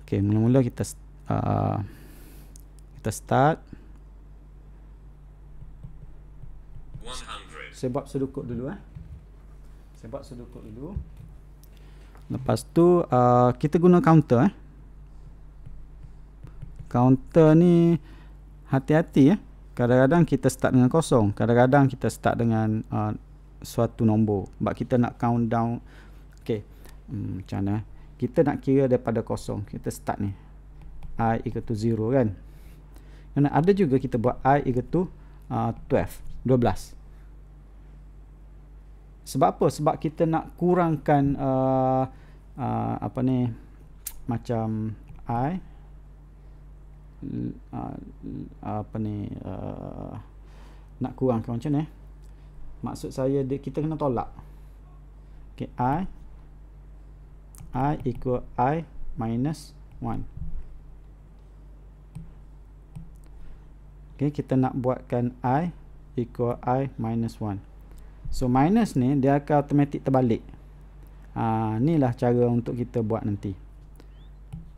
ok mula-mula kita uh, kita start 100. Sebab sedukuk dulu eh. Sebab sedukuk dulu. Lepas tu uh, kita guna counter eh. Counter ni hati-hati eh. Kadang-kadang kita start dengan kosong, kadang-kadang kita start dengan uh, suatu nombor sebab kita nak count down okey hmm, macam mana eh? kita nak kira daripada kosong kita start ni i equal to 0 kan kena ada juga kita buat i equal to uh, 12 12 sebab apa sebab kita nak kurangkan uh, uh, apa ni macam i Uh, apa ni uh, nak kurangkan macam ni maksud saya dia, kita kena tolak okay, I I equal I minus 1 okay, kita nak buatkan I equal I minus 1 so minus ni dia akan automatik terbalik ha, lah cara untuk kita buat nanti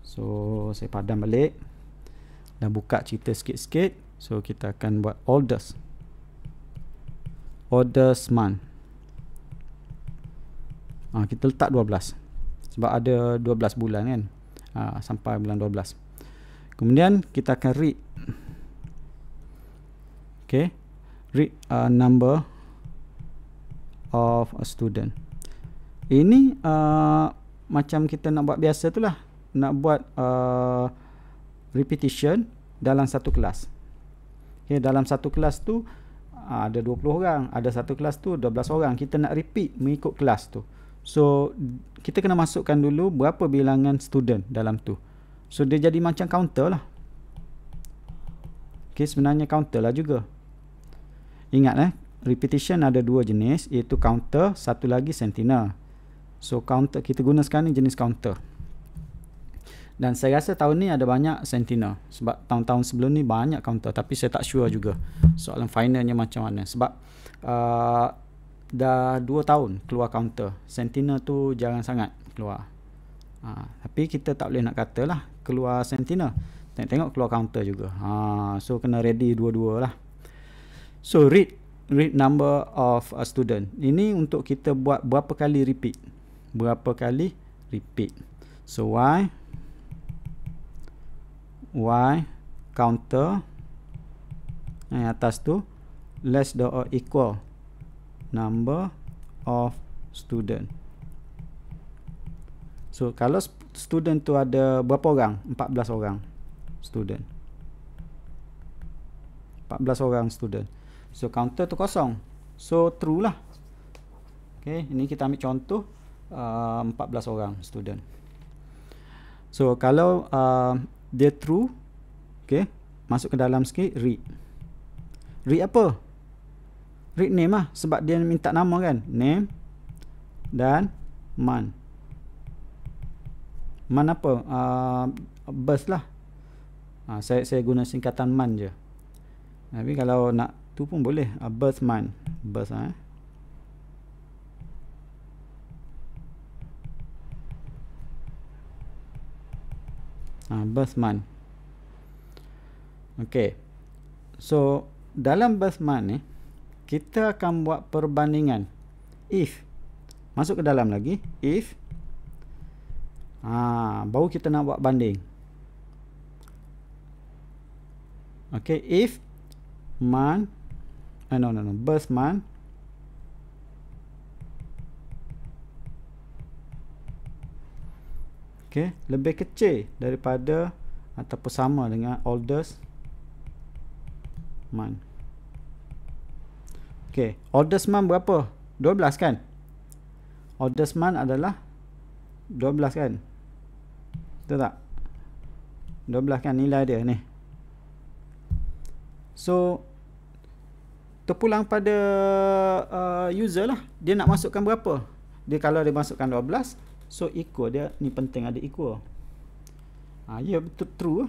so saya padam balik dan buka cerita sikit-sikit so kita akan buat oldest orders month ha, kita letak 12 sebab ada 12 bulan kan ha, sampai bulan 12 kemudian kita akan read ok read a number of a student ini uh, macam kita nak buat biasa tu lah nak buat uh, repetition dalam satu kelas okay, dalam satu kelas tu Ah, ada 20 orang ada satu kelas tu 12 orang kita nak repeat mengikut kelas tu so kita kena masukkan dulu berapa bilangan student dalam tu so dia jadi macam counter lah ok sebenarnya counter lah juga ingat eh repetition ada dua jenis iaitu counter satu lagi sentinel so counter kita gunakan ni jenis counter dan saya rasa tahun ni ada banyak Sentinel sebab tahun-tahun sebelum ni banyak counter tapi saya tak sure juga soalan finalnya macam mana sebab uh, dah 2 tahun keluar counter Sentinel tu jarang sangat keluar ha, tapi kita tak boleh nak kata lah keluar Sentinel tengok-tengok keluar counter juga ha, so kena ready dua-dua lah so read read number of a student ini untuk kita buat berapa kali repeat berapa kali repeat so why y counter yang atas tu less the or equal number of student so kalau student tu ada berapa orang? 14 orang student 14 orang student so counter tu kosong so true lah ok ini kita ambil contoh uh, 14 orang student so kalau uh, dia true okey masuk ke dalam sikit read read apa read name ah sebab dia minta nama kan name dan man man apa a uh, bus lah ha, saya saya guna singkatan man je tapi kalau nak tu pun boleh a uh, bus man bus ah eh? Ha, birth month. Okey. So dalam birth month ni kita akan buat perbandingan if masuk ke dalam lagi if ha, baru kita nak buat banding. Okey, if month uh, no no no birth month okay, lebih kecil daripada ataupun sama dengan oldest man. Okay, oldest man berapa? 12 kan? Oldest man adalah 12 kan? Betul tak? 12 kan nilai dia ni. So, terpulang pada uh, user lah. Dia nak masukkan berapa? Dia kalau dia masukkan So equal dia ni penting ada equal. Ha, ya betul true.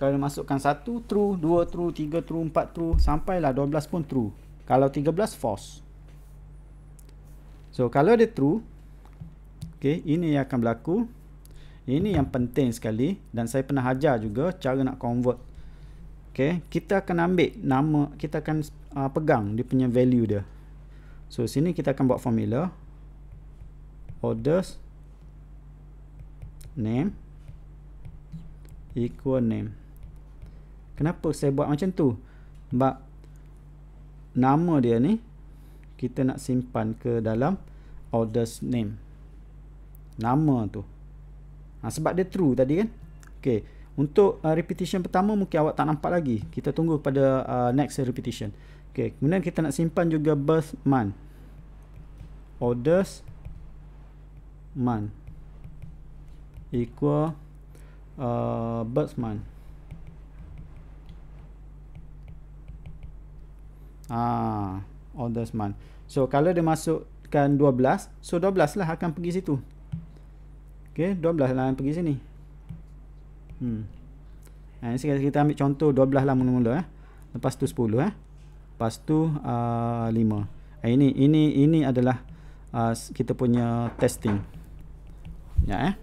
Kalau masukkan satu true, dua true, tiga true, empat true sampailah 12 pun true. Kalau 13 false. So kalau dia true okey ini yang akan berlaku. Ini yang penting sekali dan saya pernah ajar juga cara nak convert. Okey, kita akan ambil nama, kita akan uh, pegang dia punya value dia. So sini kita akan buat formula orders name equal name kenapa saya buat macam tu sebab nama dia ni kita nak simpan ke dalam orders name nama tu ha, sebab dia true tadi kan ok untuk uh, repetition pertama mungkin awak tak nampak lagi kita tunggu pada uh, next repetition ok kemudian kita nak simpan juga birth month orders name Man equal uh, birth month ah oldest man. so kalau dia masukkan 12 so 12 lah akan pergi situ ok 12 lah akan pergi sini hmm. and eh, sekarang kita ambil contoh 12 lah mula-mula eh. lepas tu 10 eh. lepas tu uh, 5 eh, ini ini ini adalah uh, kita punya testing Ya eh.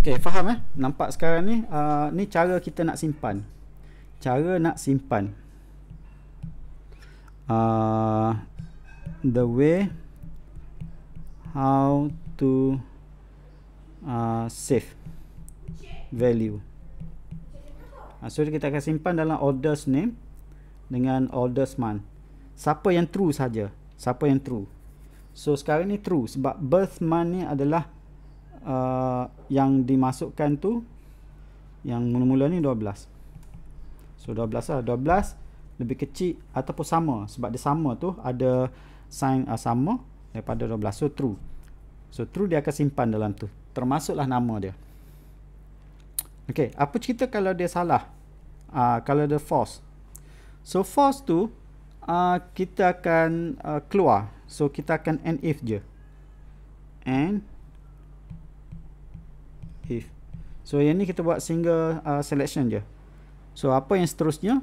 Okay, faham eh? Nampak sekarang ni, uh, ni cara kita nak simpan. Cara nak simpan. Uh, the way how to uh, save value. Uh, so kita akan simpan dalam orders name dengan orders month. Siapa yang true saja, siapa yang true. So sekarang ni true sebab birth month ni adalah uh, yang dimasukkan tu yang mula-mula ni 12. So 12 lah, 12 lebih kecil ataupun sama sebab dia sama tu ada sign uh, sama daripada 12 so true so true dia akan simpan dalam tu termasuklah nama dia Okey, apa cerita kalau dia salah uh, kalau dia false so false tu uh, kita akan uh, keluar so kita akan and if je and if so yang ni kita buat single uh, selection je so apa yang seterusnya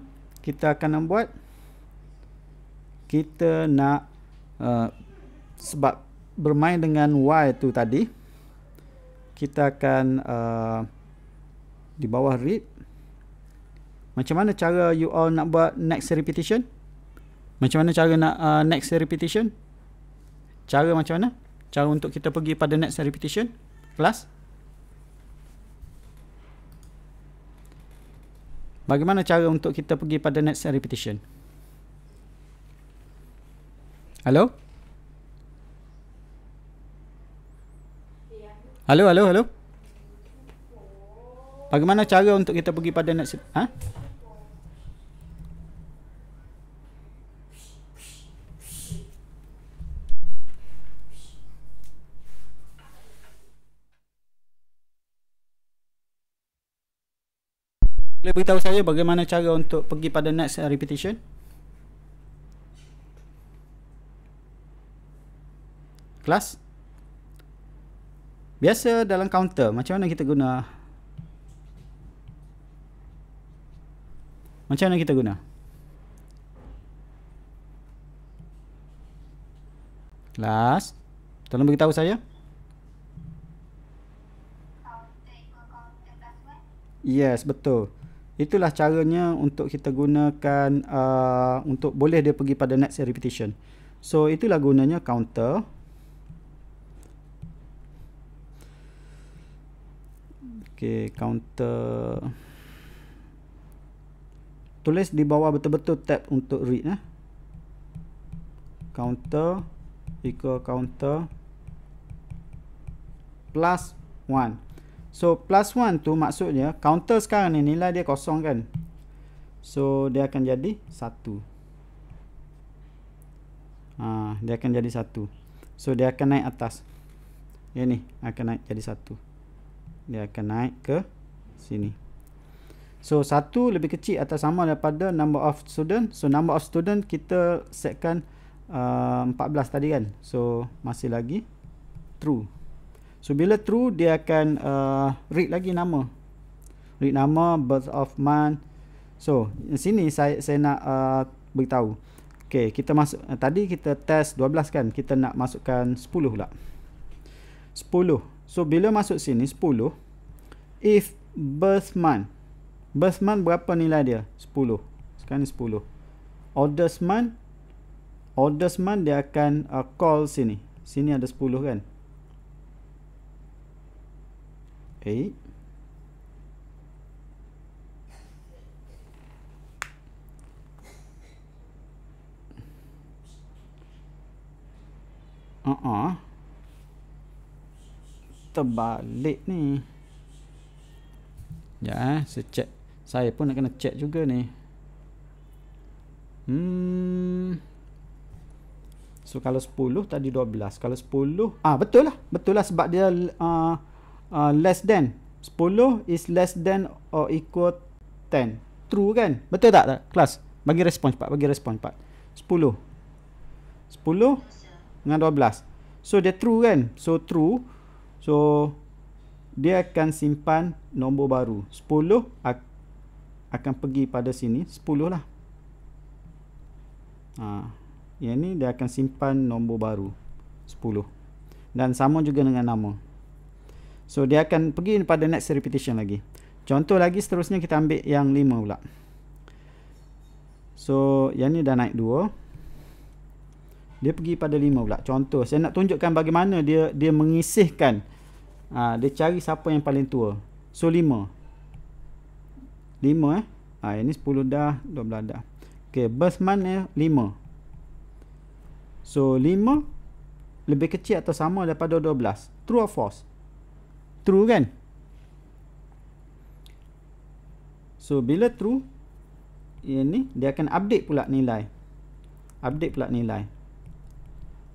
kita akan nak buat kita nak uh, sebab bermain dengan y tu tadi kita akan uh, di bawah read macam mana cara you all nak buat next repetition macam mana cara nak uh, next repetition cara macam mana cara untuk kita pergi pada next repetition kelas Bagaimana cara untuk kita pergi pada next repetition? Hello? Hello, hello, hello. Bagaimana cara untuk kita pergi pada next ha? boleh beritahu saya bagaimana cara untuk pergi pada next uh, repetition kelas biasa dalam counter macam mana kita guna macam mana kita guna kelas tolong beritahu saya Yes, betul itulah caranya untuk kita gunakan uh, untuk boleh dia pergi pada next repetition so itulah gunanya counter Okay, counter tulis di bawah betul-betul tab untuk read eh. counter equal counter plus one. So plus 1 tu maksudnya counter sekarang ni nilai dia kosong kan. So dia akan jadi 1. Ha, dia akan jadi 1. So dia akan naik atas. Ya ni akan naik jadi 1. Dia akan naik ke sini. So 1 lebih kecil atau sama daripada number of student. So number of student kita setkan uh, 14 tadi kan. So masih lagi true. So bila true dia akan uh, read lagi nama. Read nama birth of month. So di sini saya saya nak uh, beritahu. Okey, kita masuk uh, tadi kita test 12 kan. Kita nak masukkan 10 pula. 10. So bila masuk sini 10 if birth month. Birth month berapa nilai dia? 10. Sekarang ni 10. Oldest month Oldest month dia akan uh, call sini. Sini ada 10 kan? Okay. Ah uh ah. -uh. Terbalik ni. Ya, eh, secek. Saya pun nak kena check juga ni. Hmm. So kalau 10 tadi 12. Kalau 10, ah betul lah. Betul lah sebab dia uh, uh, less than 10 is less than or equal 10 true kan betul tak tak kelas bagi respon cepat bagi respon cepat 10 10 dengan 12 so dia true kan so true so dia akan simpan nombor baru 10 akan pergi pada sini 10 lah ha, yang ni dia akan simpan nombor baru 10 dan sama juga dengan nama So dia akan pergi pada next repetition lagi. Contoh lagi seterusnya kita ambil yang 5 pula. So yang ni dah naik 2. Dia pergi pada lima pula. Contoh saya nak tunjukkan bagaimana dia dia mengisihkan ha, dia cari siapa yang paling tua. So lima. Lima? eh. Ha, yang ni 10 dah, 12 dah. Okey, best man eh lima. So lima lebih kecil atau sama daripada dua belas. True or false? true kan so bila true yang ni dia akan update pula nilai update pula nilai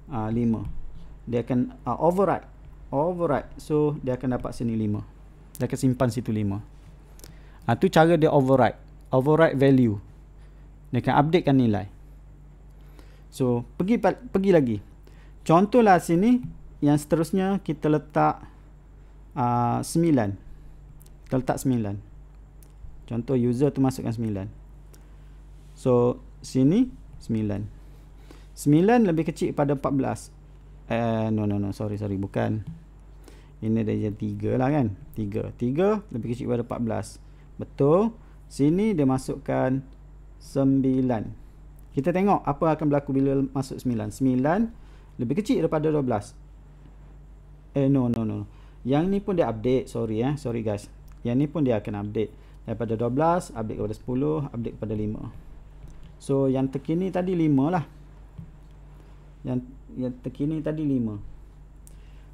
uh, ah, 5 dia akan uh, override override so dia akan dapat sini 5 dia akan simpan situ 5 uh, ah, tu cara dia override override value dia akan update kan nilai so pergi pergi lagi contohlah sini yang seterusnya kita letak Ah, sembilan. Kita letak sembilan. Contoh user tu masukkan sembilan. So, sini sembilan. Sembilan lebih kecil pada empat belas. Eh, no, no, no. Sorry, sorry. Bukan. Ini dah jadi tiga lah kan. Tiga. Tiga lebih kecil pada empat belas. Betul. Sini dia masukkan sembilan. Kita tengok apa akan berlaku bila masuk sembilan. Sembilan lebih kecil daripada dua belas. Eh, no, no, no. Yang ni pun dia update, sorry eh. Sorry guys. Yang ni pun dia akan update. Daripada 12, update kepada 10, update kepada 5. So, yang terkini tadi 5 lah. Yang yang terkini tadi 5.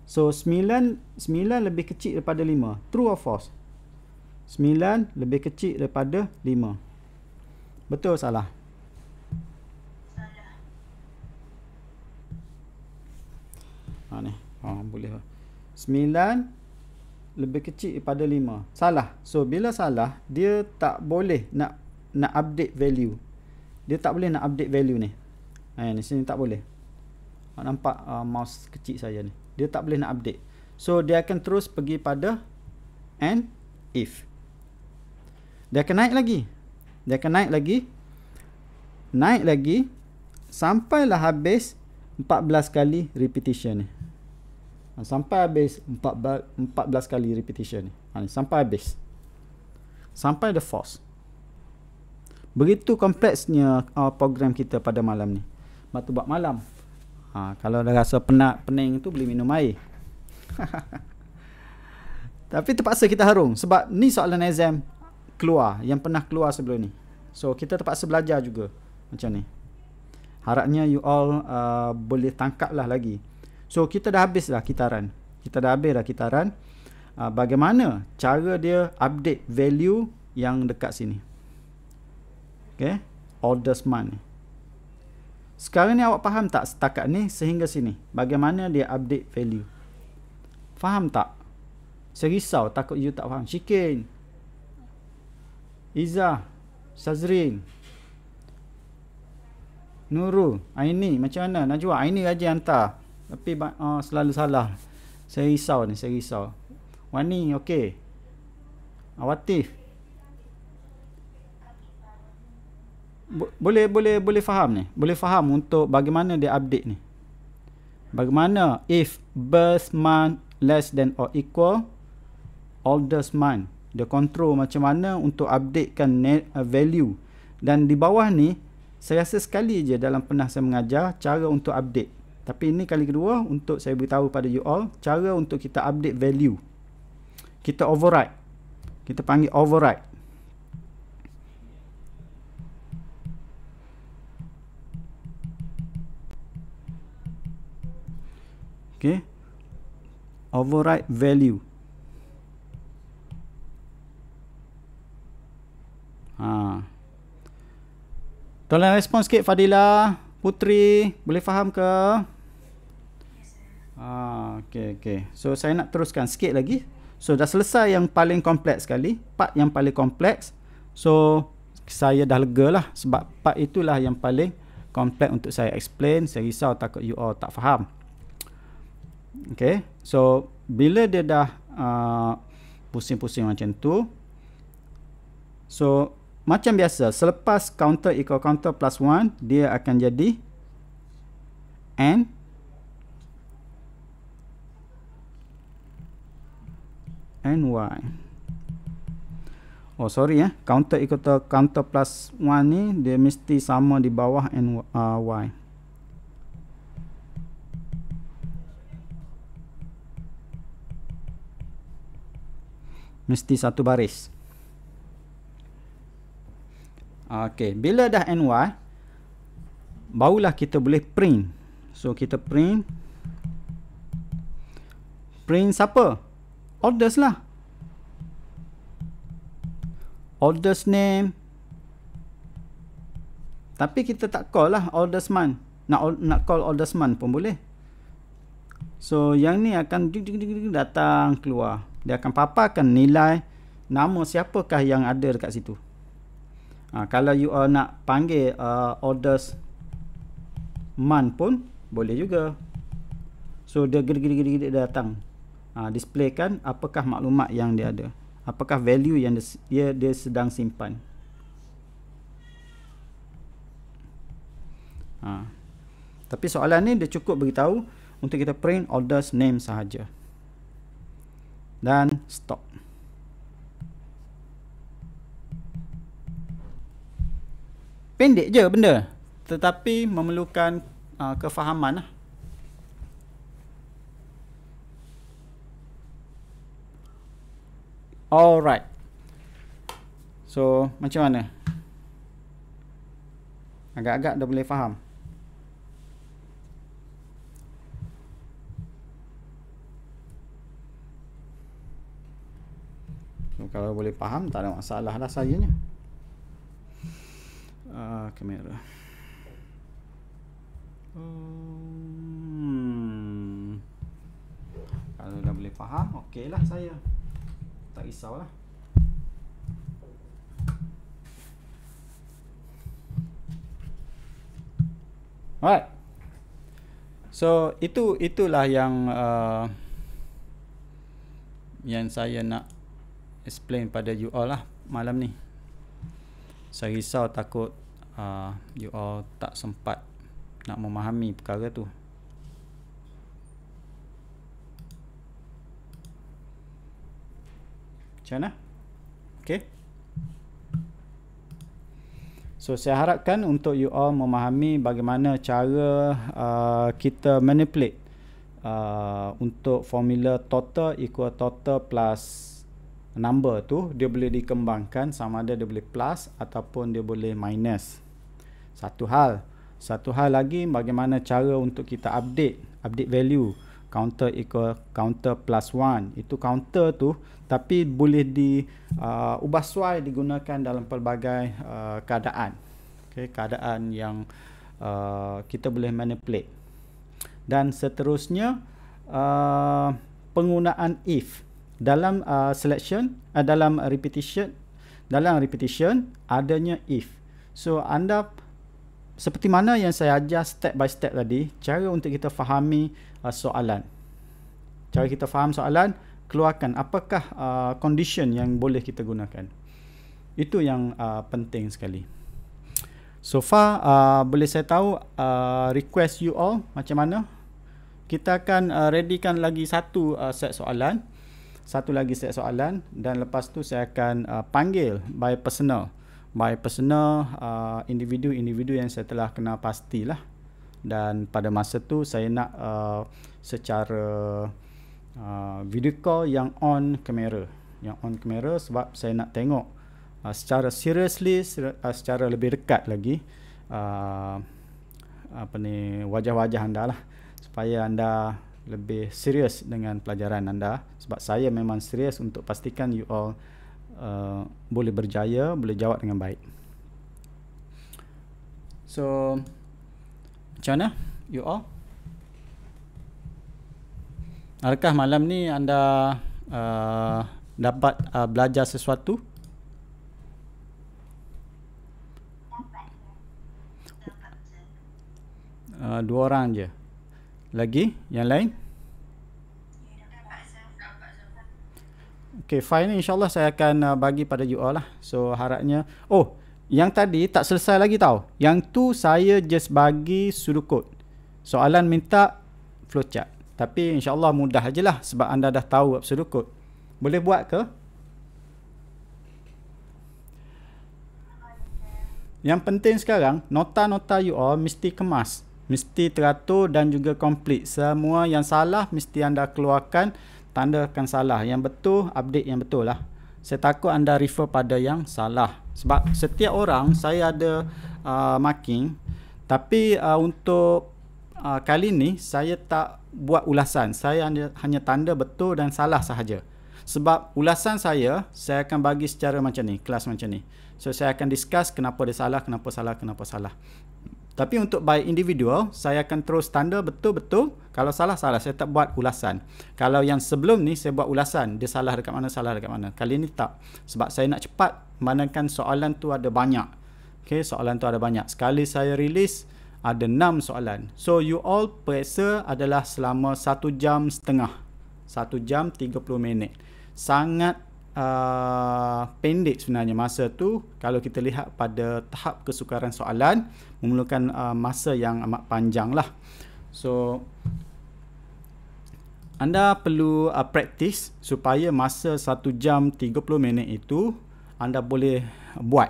So, 9, 9 lebih kecil daripada 5. True or false? 9 lebih kecil daripada 5. Betul salah? Salah. Ha ni. Ha, boleh lah. Sembilan lebih kecil daripada lima Salah. So bila salah, dia tak boleh nak nak update value. Dia tak boleh nak update value ni. Ha ni sini tak boleh. Nampak uh, mouse kecil saya ni. Dia tak boleh nak update. So dia akan terus pergi pada and if. Dia akan naik lagi. Dia akan naik lagi. Naik lagi sampailah habis 14 kali repetition ni ha, sampai habis 14, 14 kali repetition ni. Ha, sampai habis sampai the force begitu kompleksnya uh, program kita pada malam ni batu bak malam ha, kalau dah rasa penat pening tu boleh minum air tapi terpaksa kita harung sebab ni soalan exam keluar yang pernah keluar sebelum ni so kita terpaksa belajar juga macam ni harapnya you all uh, boleh tangkap lah lagi So kita dah habis lah kitaran Kita dah habis lah kitaran uh, Bagaimana cara dia update value yang dekat sini Okay Order smart Sekarang ni awak faham tak setakat ni sehingga sini Bagaimana dia update value Faham tak? Saya risau takut you tak faham Shikin Iza Sazrin Nurul Aini macam mana? Najwa Aini aja hantar tapi uh, selalu salah. Saya risau ni, saya risau. Wani, okey. Awatif. Boleh boleh boleh faham ni. Boleh faham untuk bagaimana dia update ni. Bagaimana if birth month less than or equal oldest month. Dia control macam mana untuk updatekan uh, value. Dan di bawah ni, saya rasa sekali je dalam pernah saya mengajar cara untuk update. Tapi ini kali kedua untuk saya beritahu pada you all cara untuk kita update value. Kita override. Kita panggil override. Okay. Override value. Ha. Tolong respon sikit Fadila. Putri, boleh faham ke? Ah, okay, okay. So saya nak teruskan sikit lagi. So dah selesai yang paling kompleks sekali. Part yang paling kompleks. So saya dah lega lah sebab part itulah yang paling kompleks untuk saya explain. Saya risau takut you all tak faham. Okay. So bila dia dah uh, pusing-pusing macam tu. So macam biasa selepas counter equal counter plus one dia akan jadi and and y. Oh sorry ya, eh. counter equal to counter plus 1 ni dia mesti sama di bawah and uh, y. Mesti satu baris. Okey, bila dah y, barulah kita boleh print. So kita print. Print siapa? orders lah orders name tapi kita tak call lah orders man nak nak call orders man pun boleh so yang ni akan datang keluar dia akan paparkan nilai nama siapakah yang ada dekat situ ha, kalau you all uh, nak panggil uh, orders man pun boleh juga so dia gede-gede datang uh, displaykan apakah maklumat yang dia ada apakah value yang dia dia, dia sedang simpan uh. tapi soalan ni dia cukup beritahu untuk kita print orders name sahaja dan stop pendek je benda tetapi memerlukan uh, kefahaman lah. Alright. So, macam mana? Agak-agak dah boleh faham. So, kalau boleh faham, tak ada masalah lah sayanya. Uh, kamera. Hmm. Kalau dah boleh faham, okeylah saya tak kisahlah. Alright. So itu itulah yang uh, yang saya nak explain pada you all lah malam ni. Saya risau takut uh, you all tak sempat nak memahami perkara tu. Macam mana? Okay. So saya harapkan untuk you all memahami bagaimana cara uh, kita manipulate uh, untuk formula total equal total plus number tu dia boleh dikembangkan sama ada dia boleh plus ataupun dia boleh minus. Satu hal. Satu hal lagi bagaimana cara untuk kita update update value counter equal counter plus one itu counter tu tapi boleh di uh, ubah suai digunakan dalam pelbagai uh, keadaan. Okey, keadaan yang uh, kita boleh manipulate. Dan seterusnya uh, penggunaan if dalam uh, selection uh, dalam repetition dalam repetition adanya if. So anda seperti mana yang saya ajar step by step tadi cara untuk kita fahami uh, soalan. Cara kita faham soalan keluarkan apakah uh, condition yang boleh kita gunakan itu yang uh, penting sekali so far uh, boleh saya tahu uh, request you all macam mana kita akan uh, readykan lagi satu uh, set soalan satu lagi set soalan dan lepas tu saya akan uh, panggil by personal by personal uh, individu-individu yang saya telah kenal pastilah dan pada masa tu saya nak uh, secara uh, video call yang on kamera yang on kamera sebab saya nak tengok uh, secara seriously secara, uh, ah, secara lebih dekat lagi uh, apa ni wajah-wajah anda lah supaya anda lebih serius dengan pelajaran anda sebab saya memang serius untuk pastikan you all uh, boleh berjaya boleh jawab dengan baik so macam mana you all Adakah malam ni anda uh, dapat uh, belajar sesuatu? Uh, dua orang je. Lagi yang lain? Okay, fine. InsyaAllah saya akan uh, bagi pada you all lah. So, harapnya. Oh, yang tadi tak selesai lagi tau. Yang tu saya just bagi sudut Soalan minta flowchart. Tapi insyaAllah mudah je lah sebab anda dah tahu absolute code. Boleh buat ke? Yang penting sekarang, nota-nota you all mesti kemas. Mesti teratur dan juga komplit. Semua yang salah mesti anda keluarkan, tanda tandakan salah. Yang betul, update yang betul lah. Saya takut anda refer pada yang salah. Sebab setiap orang saya ada uh, marking. Tapi uh, untuk uh, kali ni, saya tak buat ulasan. Saya hanya, tanda betul dan salah sahaja. Sebab ulasan saya, saya akan bagi secara macam ni, kelas macam ni. So saya akan discuss kenapa dia salah, kenapa salah, kenapa salah. Tapi untuk by individual, saya akan terus tanda betul-betul. Kalau salah, salah. Saya tak buat ulasan. Kalau yang sebelum ni, saya buat ulasan. Dia salah dekat mana, salah dekat mana. Kali ni tak. Sebab saya nak cepat, manakan soalan tu ada banyak. Okay, soalan tu ada banyak. Sekali saya release, ada enam soalan. So you all periksa adalah selama satu jam setengah. satu jam tiga puluh minit. Sangat uh, pendek sebenarnya masa tu kalau kita lihat pada tahap kesukaran soalan memerlukan uh, masa yang amat panjang lah. So anda perlu uh, practice supaya masa 1 jam 30 minit itu anda boleh buat.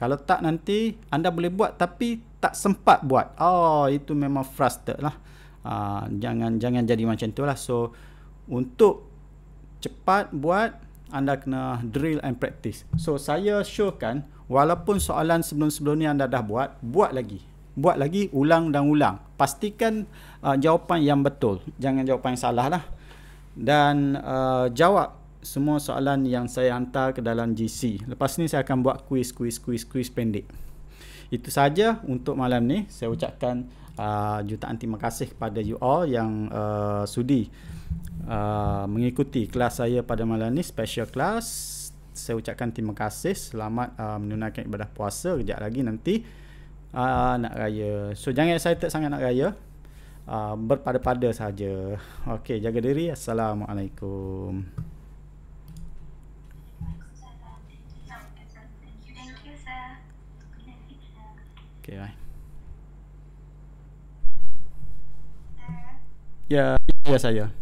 Kalau tak nanti anda boleh buat tapi tak sempat buat. Oh, itu memang frustrated lah. Uh, jangan jangan jadi macam tu lah. So, untuk cepat buat, anda kena drill and practice. So, saya showkan, walaupun soalan sebelum-sebelum ni anda dah buat, buat lagi. Buat lagi, ulang dan ulang. Pastikan uh, jawapan yang betul. Jangan jawapan yang salah lah. Dan uh, jawab semua soalan yang saya hantar ke dalam GC. Lepas ni saya akan buat quiz, quiz, quiz, quiz pendek. Itu saja untuk malam ni. Saya ucapkan uh, jutaan terima kasih kepada you all yang uh, sudi uh, mengikuti kelas saya pada malam ni, special class. Saya ucapkan terima kasih. Selamat uh, menunaikan ibadah puasa kejap lagi nanti uh, nak raya. So jangan excited sangat nak raya. Uh, berpada-pada saja. Okey, jaga diri. Assalamualaikum. Okay, bye. Ya, ya saya.